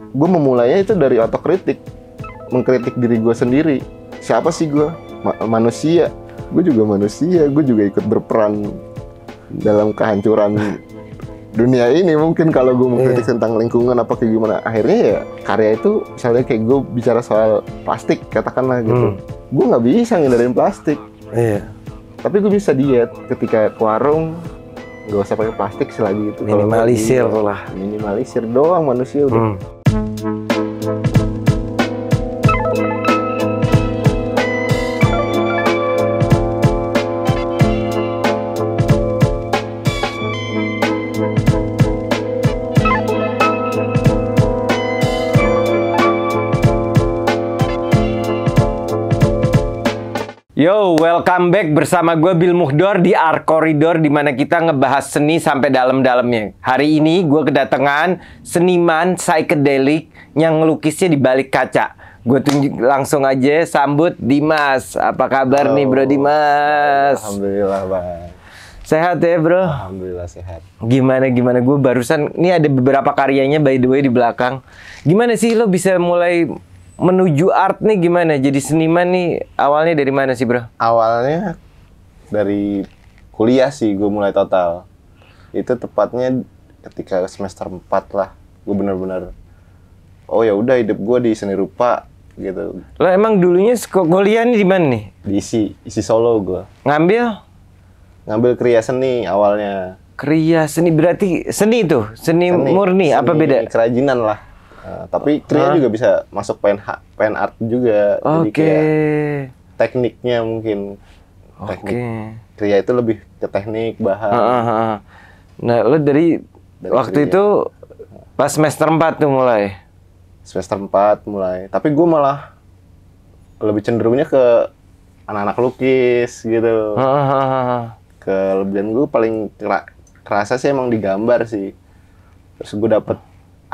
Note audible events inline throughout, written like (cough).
gue memulainya itu dari otokritik mengkritik diri gue sendiri siapa sih gue Ma manusia gue juga manusia gue juga ikut berperan dalam kehancuran dunia ini mungkin kalau gue mengkritik yeah. tentang lingkungan apa kayak gimana akhirnya ya karya itu misalnya kayak gue bicara soal plastik katakanlah gitu hmm. gue nggak bisa ngindarin plastik yeah. tapi gue bisa diet ketika ke warung gue usah pakai plastik selagi itu minimalisir lah minimalisir doang manusia udah hmm. Welcome back bersama gue Bill Muhdor di Art Corridor di mana kita ngebahas seni sampai dalam-dalamnya. Hari ini gue kedatangan seniman psychedelic yang ngelukisnya di balik kaca. Gue tunjuk langsung aja sambut Dimas. Apa kabar Halo. nih Bro Dimas? Alhamdulillah bang. Sehat ya bro? Alhamdulillah sehat. Gimana gimana gue barusan ini ada beberapa karyanya by the way di belakang. Gimana sih lo bisa mulai menuju art nih gimana? Jadi seniman nih awalnya dari mana sih bro? Awalnya dari kuliah sih gue mulai total. Itu tepatnya ketika semester 4 lah. Gue bener-bener, oh ya udah hidup gue di seni rupa gitu. Lo emang dulunya kuliah nih di mana nih? Di isi, isi Solo gue. Ngambil? Ngambil kriya seni awalnya. Kriya seni berarti seni itu, seni, seni murni seni apa beda? Kerajinan lah Eh, tapi Kriya huh? juga bisa masuk pen pen art juga. Okay. Jadi kayak tekniknya mungkin. Oke. Okay. Kriya itu lebih ke teknik bahan. Uh, uh, uh. Nah, lu dari, dari waktu kriya. itu pas semester 4 tuh mulai. Semester 4 mulai. Tapi gue malah lebih cenderungnya ke anak-anak lukis gitu. Uh, uh, uh, Kelebihan gue paling kerasa sih emang digambar sih. Terus gue dapet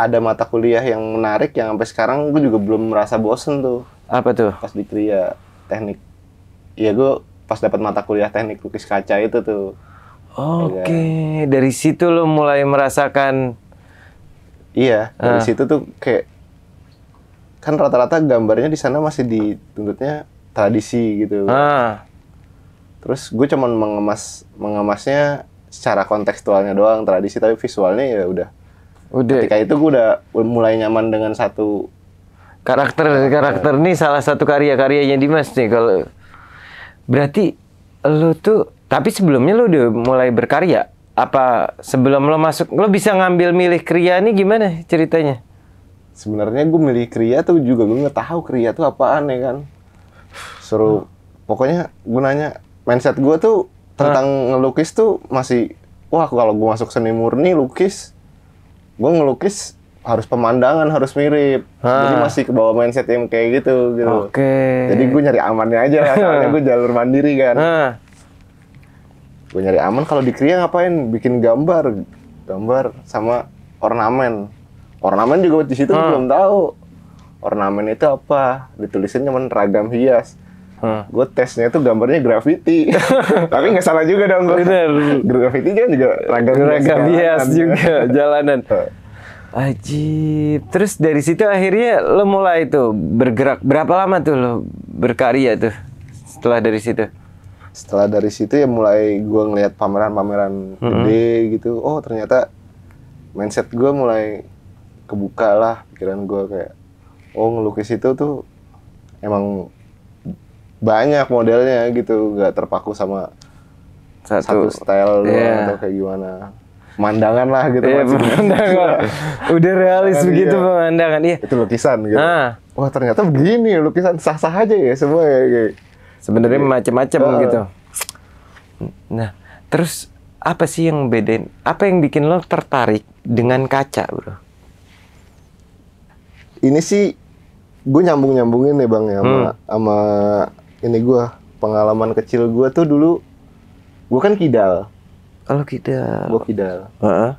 ada mata kuliah yang menarik yang sampai sekarang gue juga belum merasa bosen tuh. Apa tuh? Pas di Kriya teknik. Iya gue pas dapat mata kuliah teknik lukis kaca itu tuh. Oke, Ya. dari situ lo mulai merasakan. Iya, dari uh. situ tuh kayak kan rata-rata gambarnya di sana masih dituntutnya tradisi gitu. Uh. Terus gue cuman mengemas mengemasnya secara kontekstualnya doang tradisi tapi visualnya ya udah Udah. Ketika itu gue udah mulai nyaman dengan satu karakter karakter, karakter. nih salah satu karya-karyanya Dimas nih kalau berarti lo tuh tapi sebelumnya lo udah mulai berkarya apa sebelum lo masuk lo bisa ngambil milih kriya nih gimana ceritanya? Sebenarnya gue milih kriya tuh juga gue nggak tahu kriya tuh apaan ya kan. Suruh hmm. pokoknya gue nanya mindset gue tuh tentang hmm. ngelukis tuh masih wah kalau gue masuk seni murni lukis gue ngelukis harus pemandangan harus mirip Ah. jadi masih ke bawah mindset yang kayak gitu gitu okay. jadi gue nyari amannya aja lah (laughs) soalnya gue jalur mandiri kan Ah. gue nyari aman kalau di kriya ngapain bikin gambar gambar sama ornamen ornamen juga di situ ah. belum tahu ornamen itu apa ditulisnya cuma ragam hias hmm. gue tesnya tuh gambarnya graffiti (laughs) tapi nggak salah juga dong bener graffiti kan juga ragam ragam bias juga jalanan Ajib. Terus dari situ akhirnya lo mulai tuh bergerak. Berapa lama tuh lo berkarya tuh setelah dari situ? Setelah dari situ ya mulai gue ngelihat pameran-pameran -hmm. gede gitu. Oh ternyata mindset gue mulai kebuka lah pikiran gue kayak oh ngelukis itu tuh emang banyak modelnya gitu nggak terpaku sama satu, satu style yeah. atau kayak gimana pemandangan lah gitu yeah, pemandangan (laughs) udah realis begitu iya. pemandangan iya itu lukisan gitu ah. wah ternyata begini lukisan sah sah aja ya semua ya kayak sebenarnya macam-macam uh. Ah. gitu nah terus apa sih yang beda apa yang bikin lo tertarik dengan kaca bro ini sih gue nyambung nyambungin nih bang ya sama, hmm. sama ini gue pengalaman kecil gue tuh dulu gue kan kidal kalau kidal gue kidal uh -huh.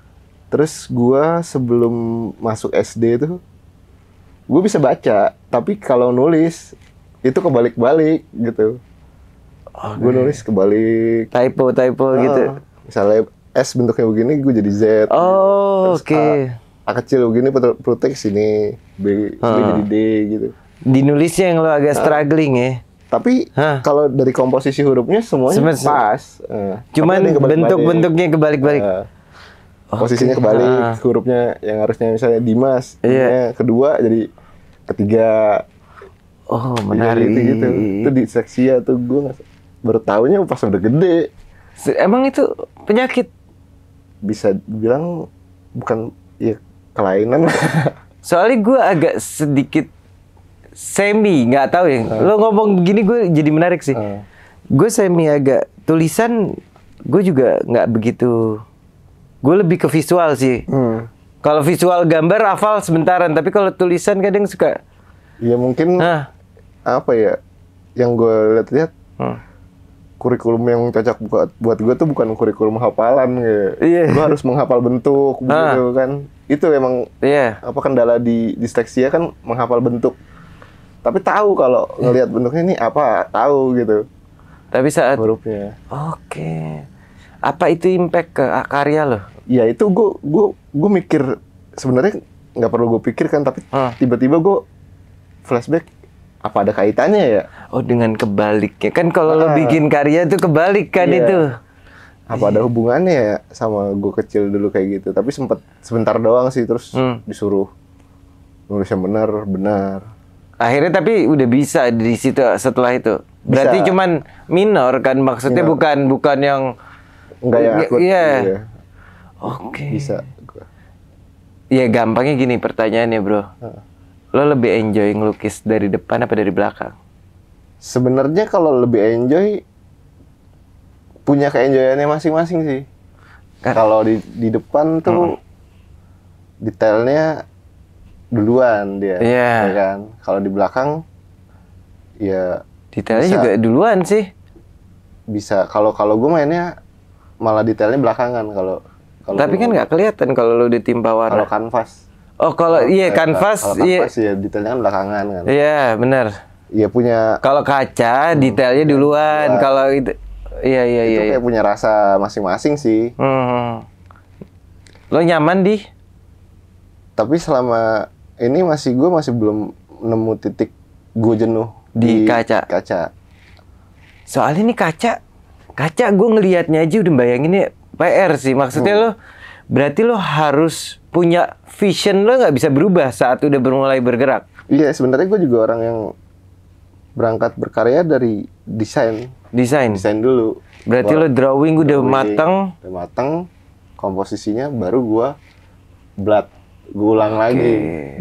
terus gue sebelum masuk SD tuh gue bisa baca tapi kalau nulis itu kebalik-balik gitu okay. gue nulis kebalik typo typo nah, gitu misalnya S bentuknya begini gue jadi Z oh oke okay. A, A kecil begini protek sini B, uh. B jadi D gitu dinulisnya yang lo agak nah, struggling ya tapi kalau dari komposisi hurufnya semuanya -semen. pas. Uh, Cuman bentuk-bentuknya kebalik-balik. Uh, posisinya gitu. kebalik, uh. hurufnya yang harusnya misalnya Dimas, yeah. kedua jadi ketiga. Oh, menarik itu, gitu. Itu di seksi ya, tuh gue baru tahunya pas udah gede. Emang itu penyakit? Bisa bilang bukan ya kelainan. (laughs) Soalnya gue agak sedikit semi nggak tahu ya. Hmm. Lo ngomong begini gue jadi menarik sih. Hmm. Gue semi agak tulisan gue juga nggak begitu. Gue lebih ke visual sih. Hmm. Kalau visual gambar hafal sebentaran, tapi kalau tulisan kadang suka. Iya mungkin Hah? apa ya? Yang gue lihat-lihat. Hmm kurikulum yang cocok buat buat gue tuh bukan kurikulum hafalan gitu ya. yeah. gue harus menghafal bentuk gitu ah. kan itu emang yeah. apa kendala di ya kan menghafal bentuk tapi tahu kalau hmm. ngelihat bentuknya ini apa tahu gitu tapi saat hurufnya oke okay. apa itu impact ke ah, karya lo ya itu gue gue gue mikir sebenarnya nggak perlu gue pikirkan tapi hmm. tiba-tiba gue flashback apa ada kaitannya ya oh dengan kebaliknya kan kalau ah. lo bikin karya itu kebalik kan iya. itu apa ada iya. hubungannya ya sama gue kecil dulu kayak gitu tapi sempet sebentar doang sih terus hmm. disuruh nulis yang benar benar Akhirnya tapi udah bisa di situ setelah itu. Berarti bisa. cuman minor kan maksudnya minor. bukan bukan yang enggak iya, iya. Gitu ya aku Iya. Oke. Bisa. Ya gampangnya gini pertanyaannya, Bro. Lo lebih enjoy ngelukis dari depan apa dari belakang? Sebenarnya kalau lebih enjoy punya keenjoyannya masing-masing sih. Kalau di di depan tuh hmm. detailnya duluan dia. Yeah. Ya kan? Kalau di belakang ya detailnya bisa, juga duluan sih. Bisa. Kalau kalau gue mainnya malah detailnya belakangan kalau kalau Tapi kan nggak kelihatan kalau lu ditimpa warna. Kalau kanvas. Oh, kalau iya, eh, iya kanvas, iya. Kanvas ya detailnya kan belakangan kan. Iya, yeah, benar. Iya punya. Kalau kaca hmm, detailnya iya, duluan, ya. kalau itu Iya iya iya. Itu kayak iya. punya rasa masing-masing sih. Hmm. hmm. Lo nyaman di? Tapi selama ini masih gue masih belum nemu titik gue jenuh di, di kaca. Kaca. Soalnya ini kaca, kaca gue ngelihatnya aja udah bayangin ya PR sih. Maksudnya hmm. lo berarti lo harus punya vision lo nggak bisa berubah saat udah bermulai bergerak. Iya, yeah, sebenarnya gue juga orang yang berangkat berkarya dari desain. Desain. Desain dulu. Berarti lo drawing udah drawing, mateng. Udah mateng. Komposisinya baru gue blat gue ulang okay. lagi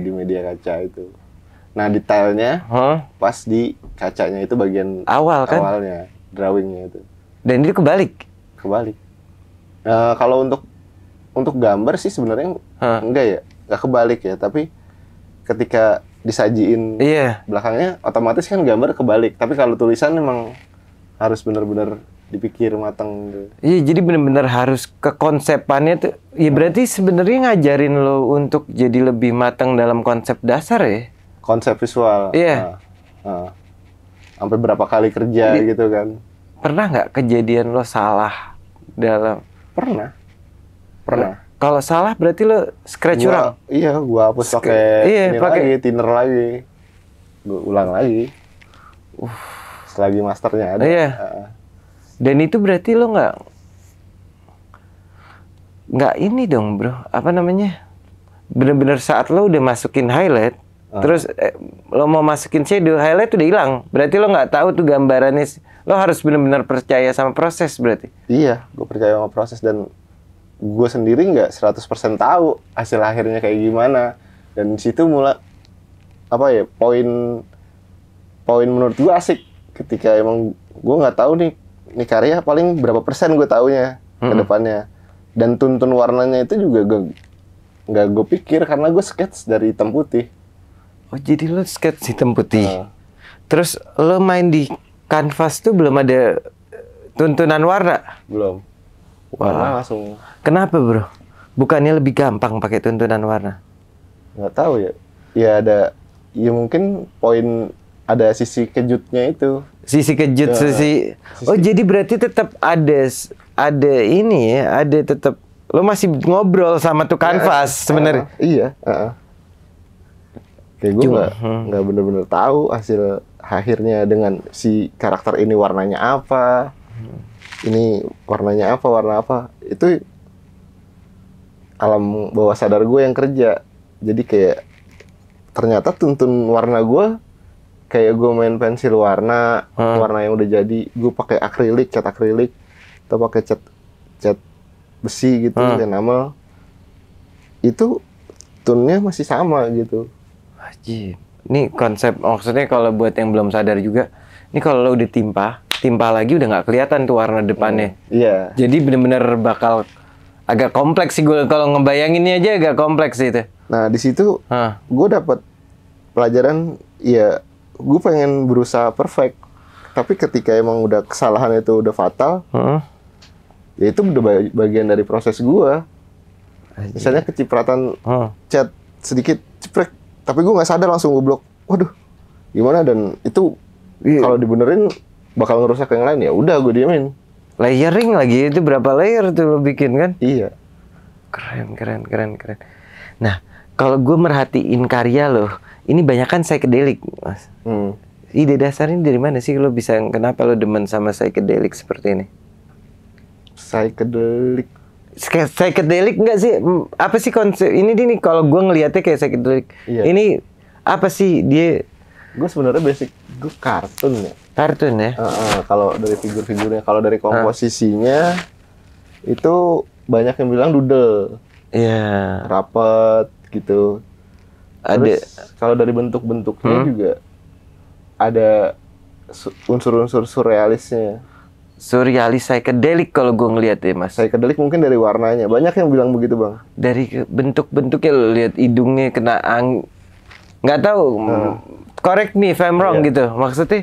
di media kaca itu. Nah detailnya huh? pas di kacanya itu bagian awal kan? Awalnya drawingnya itu. Dan itu kebalik. Kebalik. Uh, kalau untuk untuk gambar sih sebenarnya huh? enggak ya, enggak kebalik ya. Tapi ketika disajiin yeah. belakangnya, otomatis kan gambar kebalik. Tapi kalau tulisan memang harus benar-benar dipikir matang gitu. Iya, jadi bener-bener harus ke konsepannya tuh. Ya berarti sebenarnya ngajarin lo untuk jadi lebih matang dalam konsep dasar ya? Konsep visual. Iya. Yeah. Nah, nah. Sampai berapa kali kerja jadi, iya. gitu kan? Pernah nggak kejadian lo salah dalam? Pernah. Pernah. Nah, kalau salah berarti lo scratch ulang. Iya, gua hapus pakai iya, ini pake... lagi, thinner lagi. Gua ulang lagi. Uh. Selagi masternya ada. Iya. Ah, ah dan itu berarti lo nggak nggak ini dong bro apa namanya bener-bener saat lo udah masukin highlight uh. terus eh, lo mau masukin shadow highlight udah hilang berarti lo nggak tahu tuh gambarannya lo harus bener-bener percaya sama proses berarti iya gue percaya sama proses dan gue sendiri nggak 100% tahu hasil akhirnya kayak gimana dan situ mulai apa ya poin poin menurut gue asik ketika emang gue nggak tahu nih ini karya paling berapa persen gue taunya mm -hmm. ke depannya dan tuntun warnanya itu juga gak nggak gue pikir karena gue sketch dari hitam putih oh jadi lo sketch hitam putih uh. terus lo main di kanvas tuh belum ada eh, tuntunan warna belum warna Wah. langsung kenapa bro bukannya lebih gampang pakai tuntunan warna nggak tahu ya ya ada ya mungkin poin ada sisi kejutnya itu. Sisi kejut, ya, sisi. sisi. Oh jadi berarti tetap ada ada ini ya, ada tetap lo masih ngobrol sama tuh kanvas ya, ya, sebenarnya. Uh, iya. Uh, Kayak gue nggak hmm. nggak bener-bener tahu hasil akhirnya dengan si karakter ini warnanya apa, ini warnanya apa, warna apa itu alam bawah sadar gue yang kerja. Jadi kayak ternyata tuntun warna gue kayak gue main pensil warna hmm. warna yang udah jadi gue pakai akrilik cat akrilik atau pakai cat cat besi gitu hmm. enamel itu tunnya masih sama gitu Haji ini konsep maksudnya kalau buat yang belum sadar juga ini kalau lo udah timpa timpa lagi udah nggak kelihatan tuh warna depannya hmm, iya hmm. yeah. jadi bener-bener bakal agak kompleks sih gue kalau ngebayanginnya aja agak kompleks itu nah di situ hmm. gue dapat pelajaran ya gue pengen berusaha perfect tapi ketika emang udah kesalahan itu udah fatal huh? ya itu udah bagian dari proses gue misalnya kecipratan huh? chat sedikit ceprek tapi gue nggak sadar langsung gue blok waduh gimana dan itu yeah. kalau dibenerin bakal ngerusak yang lain ya udah gue diamin layering lagi itu berapa layer tuh lo bikin kan iya keren keren keren keren nah kalau gue merhatiin karya loh ini banyak kan psychedelic mas hmm. ide dasarnya dari mana sih lo bisa kenapa lo demen sama psychedelic seperti ini psychedelic psychedelic nggak sih apa sih konsep ini nih kalau gue ngelihatnya kayak psychedelic iya. ini apa sih dia gue sebenarnya basic gue kartun ya kartun ya uh, uh, kalau dari figur-figurnya kalau dari komposisinya uh. itu banyak yang bilang dudel Iya. Yeah. rapet gitu ada kalau dari bentuk-bentuknya hmm? juga ada unsur-unsur surrealisnya surrealis psychedelic kalau gue ngeliat ya mas psychedelic mungkin dari warnanya banyak yang bilang begitu bang dari bentuk-bentuknya lo lihat hidungnya kena ang nggak tahu hmm. correct me if I'm wrong yeah. gitu maksudnya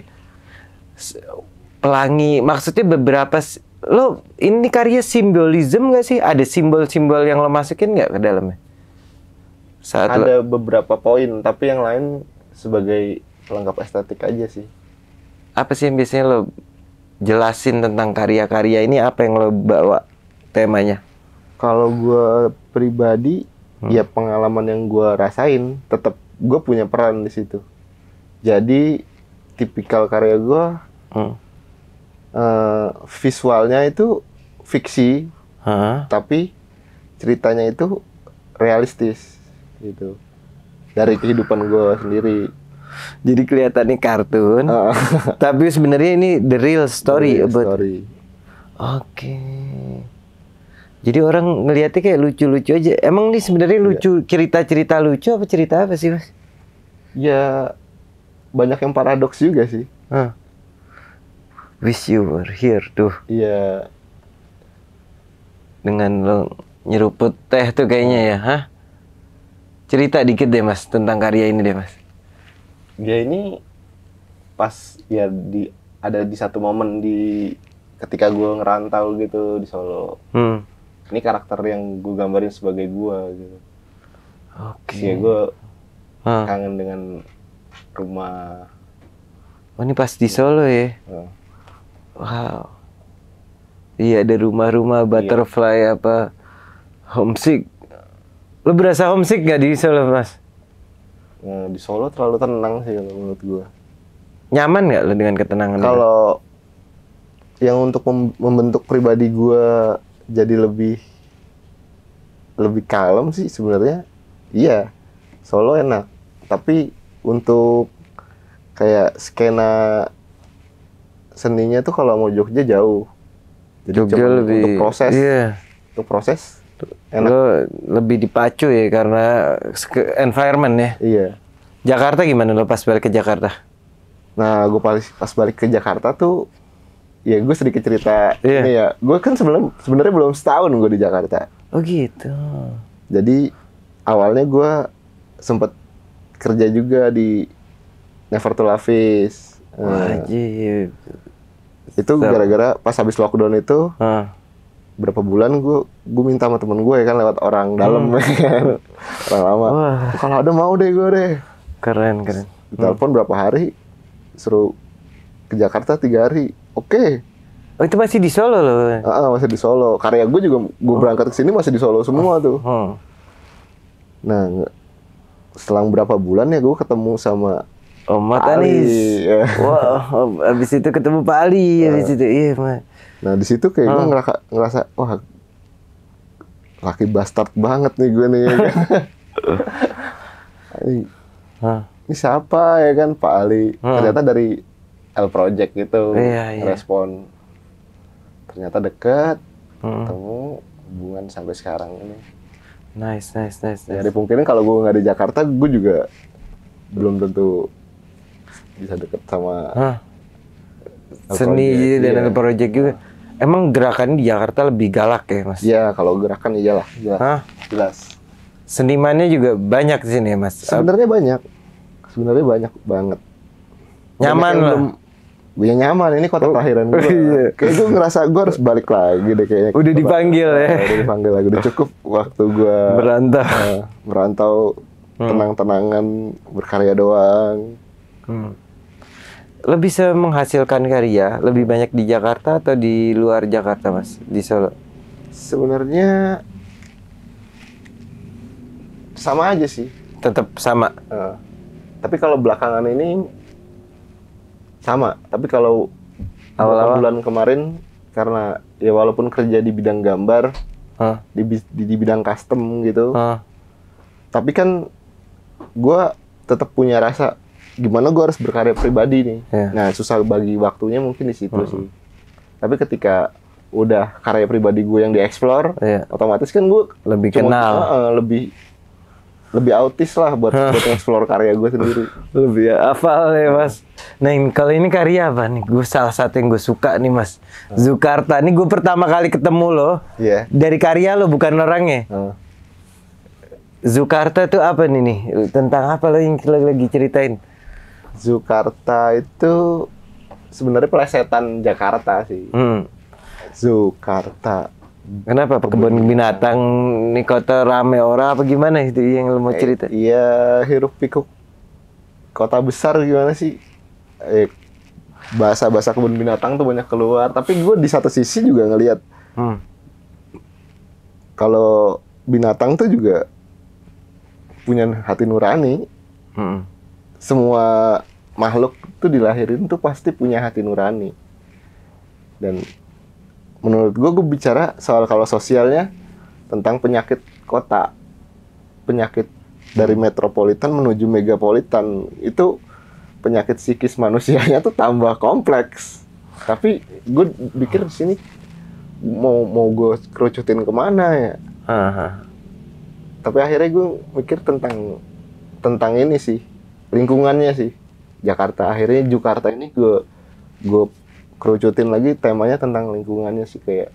pelangi maksudnya beberapa lo ini karya simbolisme nggak sih ada simbol-simbol yang lo masukin nggak ke dalamnya saat ada beberapa poin, tapi yang lain sebagai pelengkap estetik aja sih. Apa sih yang biasanya lo jelasin tentang karya-karya ini apa yang lo bawa temanya? Kalau gue pribadi, hmm. ya pengalaman yang gue rasain, tetap gue punya peran di situ. Jadi tipikal karya gue, hmm. uh, visualnya itu fiksi, huh? tapi ceritanya itu realistis gitu dari kehidupan gue sendiri jadi kelihatannya kartun ah. (laughs) tapi sebenarnya ini the real story the real about story. oke jadi orang ngeliatnya kayak lucu-lucu aja emang nih sebenarnya iya. lucu yeah. cerita-cerita lucu apa cerita apa sih mas ya banyak yang paradoks juga sih uh. wish you were here tuh iya yeah. dengan lo nyeruput teh tuh kayaknya ya hah cerita dikit deh mas tentang karya ini deh mas dia ini pas ya di ada di satu momen di ketika gue ngerantau gitu di Solo hmm. ini karakter yang gue gambarin sebagai gue gitu oke okay. ya gue huh. Ah. kangen dengan rumah oh ini pas di Solo ya wow iya ada rumah-rumah iya. butterfly iya. apa homesick Lu berasa homesick gak di Solo, Mas? Nah, di Solo terlalu tenang sih menurut gua. Nyaman gak lu dengan ketenangan? Kalau yang untuk membentuk pribadi gua jadi lebih lebih kalem sih sebenarnya. Iya, Solo enak. Tapi untuk kayak skena seninya tuh kalau mau Jogja jauh. Jadi Jogja lebih untuk proses. Iya. Yeah. Untuk proses Enak. Lo lebih dipacu ya karena environment ya. Iya. Jakarta gimana lo pas balik ke Jakarta? Nah, gue pas, pas balik ke Jakarta tuh ya gue sedikit cerita Iya. ini ya. Gue kan sebelum sebenarnya belum setahun gue di Jakarta. Oh gitu. Jadi awalnya gue sempet kerja juga di Never to Lavis. Wajib. Nah. Uh, itu gara-gara pas habis lockdown itu, uh berapa bulan gue gue minta sama temen gue ya kan lewat orang dalam hmm. (laughs) kan orang lama kalau ada mau deh gue deh keren keren hmm. telepon berapa hari suruh ke Jakarta tiga hari oke okay. oh, itu masih di Solo loh Ah uh, masih di Solo karya gue juga gue oh. berangkat ke sini masih di Solo semua oh. tuh oh. nah selang berapa bulan ya gue ketemu sama Om oh, Matanis. Wow, abis itu ketemu Pak Ali, abis itu iya, mah Nah di situ kayak hmm. gue oh. ngerasa, ngerasa wah laki bastard banget nih gue nih. Ya kan? (laughs) ini, ini siapa ya kan Pak Ali? Hmm. Ternyata dari L Project gitu iya, iya. respon. Ternyata dekat hmm. ketemu hubungan sampai sekarang ini. Nice, nice, nice. nice. Jadi mungkin kalau gue nggak di Jakarta, gue juga belum tentu bisa deket sama huh? seni dan yeah. project juga. Gitu. Emang gerakan di Jakarta lebih galak ya, Mas? Iya, kalau gerakan iyalah, jelas. Hah? Jelas. Senimannya juga banyak di sini ya, Mas. Sebenarnya banyak. Sebenarnya banyak banget. Nyaman lah. Belum, ya nyaman ini kota oh, kelahiran gue. Iya. Kayak gue ngerasa gue harus balik lagi deh kayaknya. Udah dipanggil ya. Udah dipanggil lagi. Udah cukup waktu gue merantau. Uh, merantau hmm. tenang-tenangan berkarya doang. Hmm lebih se menghasilkan karya lebih banyak di Jakarta atau di luar Jakarta mas di Solo sebenarnya sama aja sih tetap sama uh, tapi kalau belakangan ini sama tapi kalau awal-awal bulan kemarin karena ya walaupun kerja di bidang gambar huh? di, di di bidang custom gitu huh? tapi kan gue tetap punya rasa gimana gue harus berkarya pribadi nih. Yeah. Nah susah bagi waktunya mungkin di situ hmm. sih. Tapi ketika udah karya pribadi gue yang dieksplor, yeah. otomatis kan gue lebih cuma, kenal, uh, lebih lebih autis lah buat buat eksplor karya gue sendiri. (laughs) Lebih ya, hafal ya mas. Nah ini, kalau ini karya apa nih? Gue salah satu yang gue suka nih mas. Zukarta. Ini gue pertama kali ketemu lo. Iya. Yeah. Dari karya lo bukan orangnya. Uh. Zukarta tuh apa nih nih? Tentang apa lo yang lagi ceritain? Zukarta itu sebenarnya pelesetan Jakarta sih. Hmm. Zukarta. Kenapa kebun binatang ini kota rame orang apa gimana itu yang lo mau eh, cerita? Eh, iya, hiruk pikuk kota besar gimana sih? Eh, bahasa-bahasa kebun binatang tuh banyak keluar, tapi gue di satu sisi juga ngelihat hmm. kalau binatang tuh juga punya hati nurani. Hmm semua makhluk tuh dilahirin tuh pasti punya hati nurani. Dan menurut gue, gue bicara soal kalau sosialnya tentang penyakit kota, penyakit dari metropolitan menuju megapolitan itu penyakit psikis manusianya tuh tambah kompleks. Tapi gue pikir di sini mau mau gue kerucutin kemana ya. Aha. Tapi akhirnya gue mikir tentang tentang ini sih lingkungannya sih Jakarta akhirnya Jakarta ini gue gue kerucutin lagi temanya tentang lingkungannya sih kayak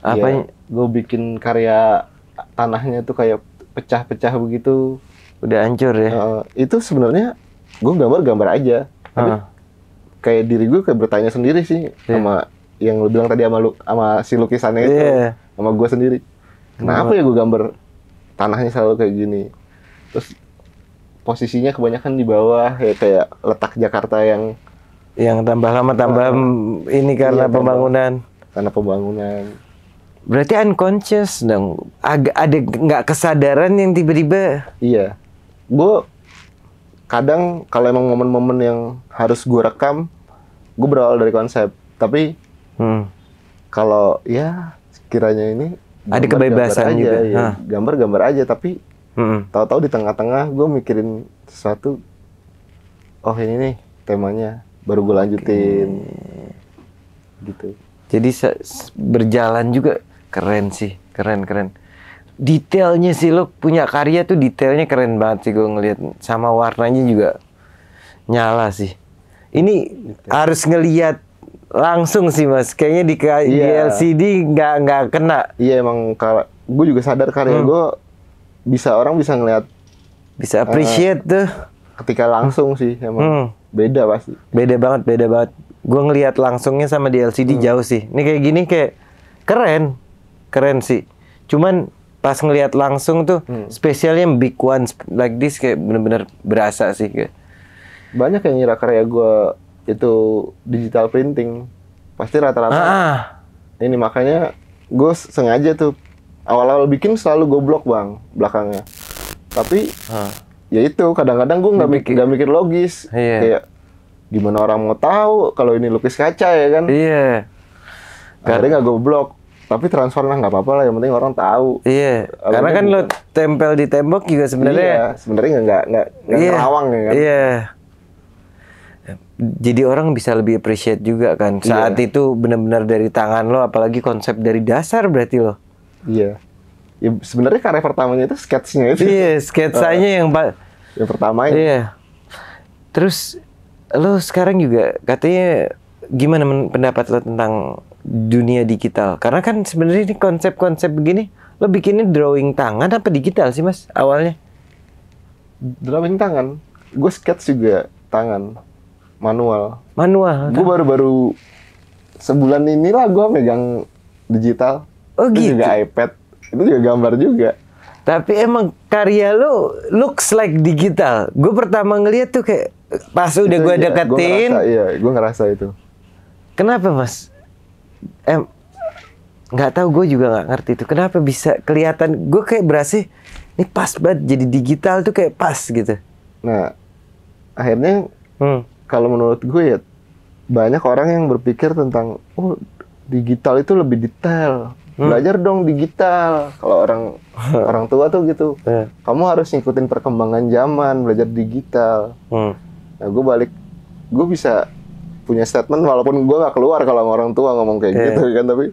apa ya, gue bikin karya tanahnya tuh kayak pecah-pecah begitu udah hancur ya uh, itu sebenarnya gue gambar-gambar aja tapi kayak diri gue kayak bertanya sendiri sih yeah. sama yang lu bilang tadi sama lu sama si lukisannya yeah. itu iya. sama gue sendiri kenapa, kenapa ya gue gambar tanahnya selalu kayak gini terus posisinya kebanyakan di bawah ya kayak letak Jakarta yang yang tambah lama tambah uh, ini karena iya, pembangunan karena pembangunan berarti unconscious dong Ag ada nggak kesadaran yang tiba-tiba iya gue kadang kalau emang momen-momen yang harus gue rekam gue berawal dari konsep tapi hmm. kalau ya kiranya ini ada kebebasan gambar aja, juga ya, gambar-gambar aja tapi Mm-hmm. Tahu-tahu di tengah-tengah gue mikirin sesuatu. Oh ini nih temanya. Baru gue lanjutin. Okay. Gitu. Jadi berjalan juga keren sih, keren keren. Detailnya sih lo punya karya tuh detailnya keren banget sih gue ngeliat sama warnanya juga nyala sih. Ini Detail. harus ngeliat langsung sih mas. Kayaknya di, yeah. di iya. LCD nggak nggak kena. Iya yeah, emang gue juga sadar karya hmm. gue bisa orang bisa ngelihat bisa eh, appreciate uh, tuh ketika langsung sih emang hmm. beda pasti beda banget beda banget gue ngelihat langsungnya sama di LCD hmm. jauh sih ini kayak gini kayak keren keren sih cuman pas ngelihat langsung tuh hmm. spesialnya big ones like this kayak bener-bener berasa sih kayak. banyak yang ngira karya gue itu digital printing pasti rata-rata ah. ah. ini makanya gue sengaja tuh awal-awal bikin selalu goblok bang belakangnya tapi huh. ya itu kadang-kadang gue nggak mikir nggak mikir logis iya. kayak gimana orang mau tahu kalau ini lukis kaca ya kan iya akhirnya nggak goblok tapi transfer lah nggak apa-apa lah yang penting orang tahu iya karena kan gitu. lo tempel di tembok juga sebenarnya iya, sebenarnya nggak nggak nggak iya, ya kan iya jadi orang bisa lebih appreciate juga kan iya. saat iya. itu benar-benar dari tangan lo apalagi konsep dari dasar berarti lo Iya. Ya, sebenarnya karya pertamanya itu sketsnya itu. Iya, sketsanya (laughs) uh, yang pak. Yang pertama. Ya. Iya. Terus lo sekarang juga katanya gimana pendapat lo tentang dunia digital? Karena kan sebenarnya ini konsep-konsep begini lo bikinnya drawing tangan apa digital sih mas awalnya? Drawing tangan, gue sketch juga tangan, manual. Manual. Gue baru-baru sebulan inilah gue megang digital. Oh itu juga gitu? iPad. Itu juga gambar juga. Tapi emang karya lu looks like digital. Gue pertama ngeliat tuh kayak pas udah gue iya, deketin. Gua ngerasa, iya, gue ngerasa itu. Kenapa mas? Em, nggak tahu gue juga nggak ngerti itu. Kenapa bisa kelihatan? Gue kayak berasa ini pas banget jadi digital tuh kayak pas gitu. Nah, akhirnya hmm. kalau menurut gue ya banyak orang yang berpikir tentang oh digital itu lebih detail hmm. belajar dong digital kalau orang (laughs) orang tua tuh gitu yeah. kamu harus ngikutin perkembangan zaman belajar digital hmm. nah gue balik gue bisa punya statement walaupun gue nggak keluar kalau orang tua ngomong kayak yeah. gitu kan tapi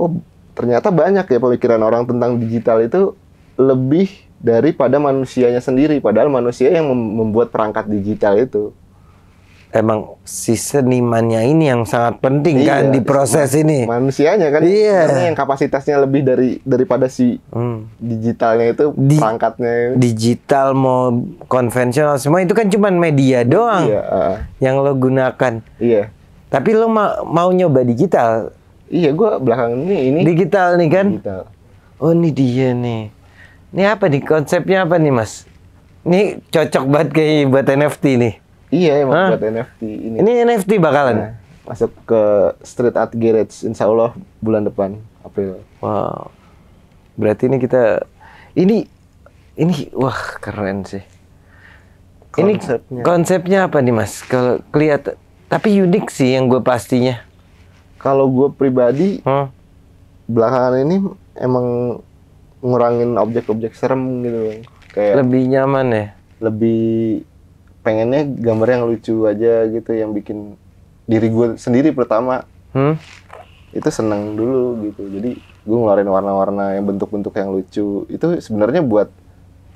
oh ternyata banyak ya pemikiran orang tentang digital itu lebih daripada manusianya sendiri padahal manusia yang membuat perangkat digital itu emang si senimannya ini yang sangat penting iya, kan di proses ini. Manusianya kan iya. karena yang kapasitasnya lebih dari daripada si hmm. digitalnya itu di, perangkatnya. Digital mau konvensional semua itu kan cuma media doang. Iya, uh. Yang lo gunakan. Iya. Tapi lo ma mau nyoba digital. Iya, gua belakang ini ini digital nih kan. Digital. Oh, ini dia nih. Ini apa nih konsepnya apa nih, Mas? Ini cocok banget kayak buat NFT nih. Iya emang Hah? buat NFT ini. Ini NFT bakalan. Nah, masuk ke Street Art Garage Insya Allah bulan depan April. Wow. Berarti ini kita ini ini wah keren sih. Konsepnya. Ini konsepnya apa nih Mas? Kalau kelihatan tapi unik sih yang gue pastinya. Kalau gue pribadi hmm? belakangan ini emang ngurangin objek-objek serem gitu. Kayak lebih nyaman ya. Lebih pengennya gambar yang lucu aja gitu yang bikin diri gue sendiri pertama hmm? itu seneng dulu gitu jadi gue ngeluarin warna-warna yang bentuk-bentuk yang lucu itu sebenarnya buat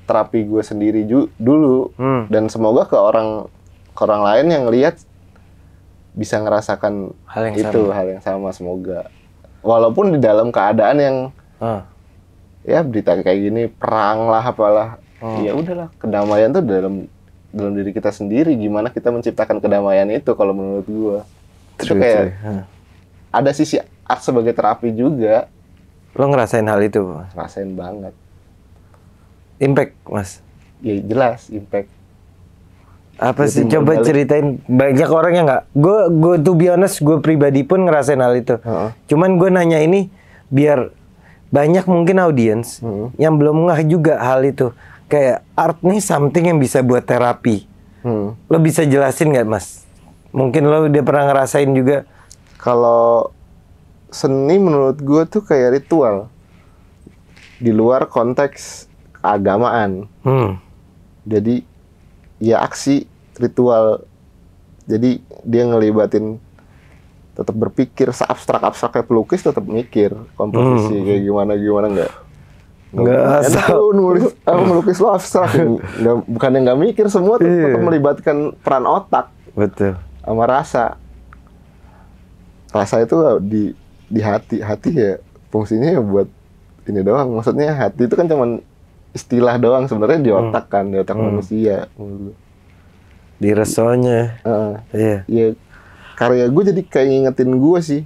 terapi gue sendiri ju dulu hmm. dan semoga ke orang ke orang lain yang lihat bisa ngerasakan hal yang itu sama. hal yang sama semoga walaupun di dalam keadaan yang hmm. ya berita kayak gini perang lah apalah hmm. ya udahlah kedamaian tuh dalam dalam diri kita sendiri gimana kita menciptakan kedamaian itu kalau menurut gua itu kayak true. ada sisi art sebagai terapi juga lo ngerasain hal itu ngerasain banget impact mas ya jelas impact apa sih coba balik. ceritain banyak orang yang nggak gue gue tuh be honest gue pribadi pun ngerasain hal itu uh -huh. cuman gue nanya ini biar banyak mungkin audiens uh yang belum ngah juga hal itu kayak art nih something yang bisa buat terapi. Hmm. Lo bisa jelasin nggak mas? Mungkin lo udah pernah ngerasain juga. Kalau seni menurut gue tuh kayak ritual di luar konteks agamaan. Hmm. Jadi ya aksi ritual. Jadi dia ngelibatin tetap berpikir seabstrak abstraknya pelukis tetap mikir komposisi hmm. kayak gimana gimana nggak Enggak asal. nulis, aku eh, melukis lo abstrak. (laughs) bukan yang nggak mikir semua tuh iya. melibatkan peran otak. Betul. Sama rasa. Rasa itu di di hati. Hati ya fungsinya ya buat ini doang. Maksudnya hati itu kan cuman istilah doang sebenarnya di hmm. otak hmm. kan, di otak hmm. manusia. Di resonya. Uh, iya. Iya. Karya gue jadi kayak ngingetin gue sih.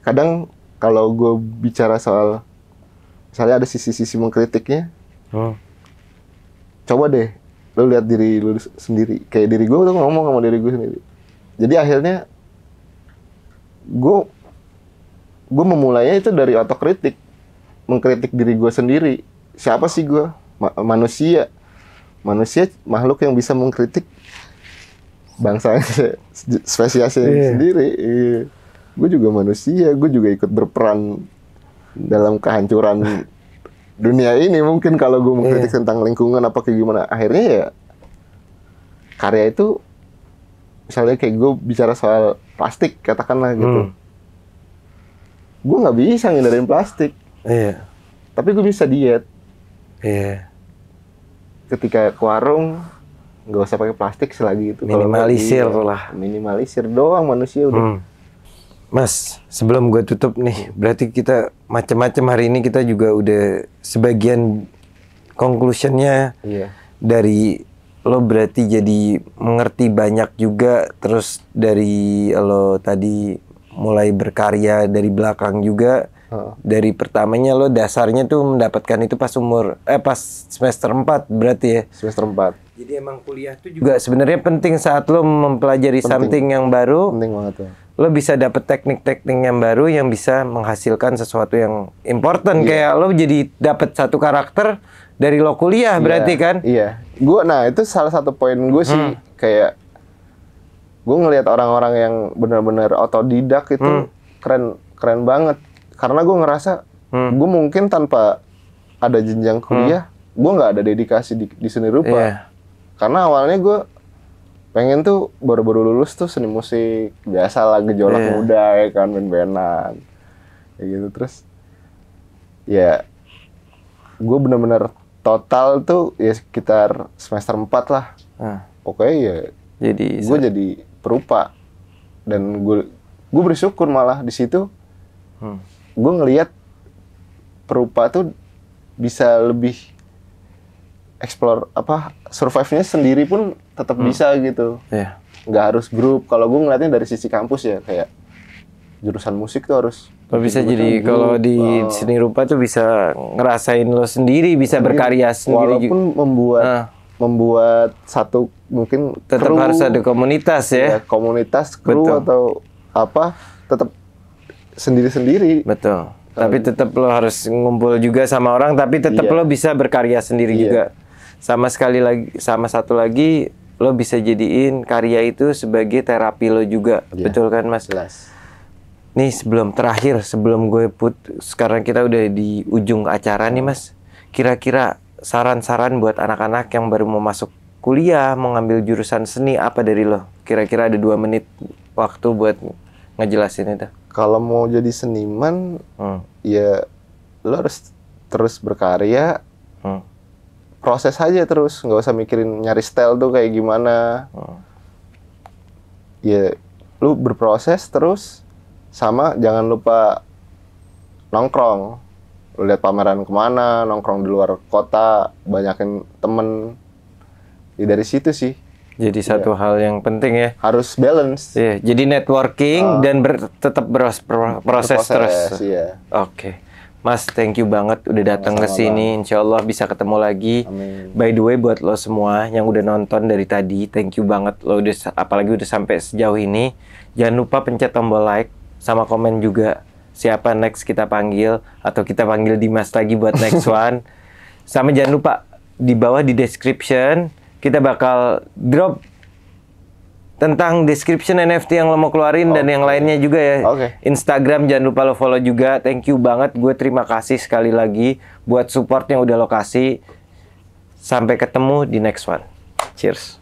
Kadang kalau gue bicara soal misalnya ada sisi-sisi mengkritiknya Hmm. coba deh lu lihat diri lu sendiri kayak diri gue tuh ngomong sama diri gue sendiri jadi akhirnya gue gue memulainya itu dari otokritik mengkritik diri gue sendiri siapa sih gue Ma manusia manusia makhluk yang bisa mengkritik bangsa (laughs) spesiesnya yeah. sendiri yeah. gue juga manusia gue juga ikut berperan dalam kehancuran dunia ini mungkin kalau gue mengkritik yeah. tentang lingkungan apa kayak gimana akhirnya ya karya itu misalnya kayak gue bicara soal plastik katakanlah gitu hmm. gue nggak bisa ngindarin plastik iya tapi gue bisa diet iya ketika ke warung nggak usah pakai plastik selagi itu minimalisir lah minimalisir doang manusia udah hmm Mas, sebelum gue tutup nih, berarti kita macam-macam hari ini kita juga udah sebagian conclusionnya iya. dari lo berarti jadi mengerti banyak juga, terus dari lo tadi mulai berkarya dari belakang juga. Uh. Dari pertamanya lo dasarnya tuh mendapatkan itu pas umur eh pas semester 4 berarti ya. Semester 4. Jadi emang kuliah tuh juga sebenarnya penting saat lo mempelajari penting. something yang baru. Penting banget ya lo bisa dapet teknik-teknik yang baru yang bisa menghasilkan sesuatu yang important yeah. kayak lo jadi dapet satu karakter dari lo kuliah yeah. berarti kan iya yeah. gue nah itu salah satu poin gue sih hmm. kayak gue ngelihat orang-orang yang benar-benar otodidak itu hmm. keren keren banget karena gue ngerasa hmm. gue mungkin tanpa ada jenjang kuliah hmm. gue nggak ada dedikasi di, di seni rupa yeah. karena awalnya gue pengen tuh baru-baru lulus tuh seni musik biasa lah gejolak yeah. muda ya kan ben-benan ya gitu terus ya gue bener-bener total tuh ya sekitar semester 4 lah ah. oke okay, ya jadi gue jadi perupa dan gue gue bersyukur malah di situ hmm. gue ngelihat perupa tuh bisa lebih explore apa survive-nya sendiri pun tetap hmm. bisa gitu. Iya. Nggak harus grup. Kalau gue ngeliatnya dari sisi kampus ya kayak jurusan musik tuh harus lo bisa jadi kalau di oh. seni rupa tuh bisa ngerasain lo sendiri bisa berkarya sendiri walaupun juga. membuat nah. membuat satu mungkin tetap kru, harus ada komunitas ya, ya komunitas kru betul. atau apa tetap sendiri-sendiri betul tapi eh. tetap lo harus ngumpul juga sama orang tapi tetap iya. lo bisa berkarya sendiri iya. juga sama sekali lagi sama satu lagi lo bisa jadiin karya itu sebagai terapi lo juga yeah. betul kan mas? Jelas. Nih sebelum terakhir sebelum gue put sekarang kita udah di ujung acara nih mas. Kira-kira saran-saran buat anak-anak yang baru mau masuk kuliah mau ngambil jurusan seni apa dari lo? Kira-kira ada dua menit waktu buat ngejelasin itu. Kalau mau jadi seniman, hmm. ya lo harus terus berkarya, hmm proses aja terus nggak usah mikirin nyari style tuh kayak gimana hmm. ya lu berproses terus sama jangan lupa nongkrong lu lihat pameran kemana nongkrong di luar kota banyakin temen ya dari situ sih jadi satu iya. satu hal yang penting ya harus balance yeah. jadi networking uh, dan ber, tetap berproses terus yeah. oke okay. Mas, thank you banget udah datang ke sini. Insya Allah bisa ketemu lagi. Amin. By the way, buat lo semua yang udah nonton dari tadi, thank you banget lo udah apalagi udah sampai sejauh ini. Jangan lupa pencet tombol like sama komen juga siapa next kita panggil atau kita panggil Dimas lagi buat (laughs) next one. sama jangan lupa di bawah di description kita bakal drop tentang description NFT yang lo mau keluarin okay. dan oh. yang lainnya juga ya. Okay. Instagram jangan lupa lo follow juga. Thank you banget. Gue terima kasih sekali lagi buat support yang udah lo kasih. Sampai ketemu di next one. Cheers.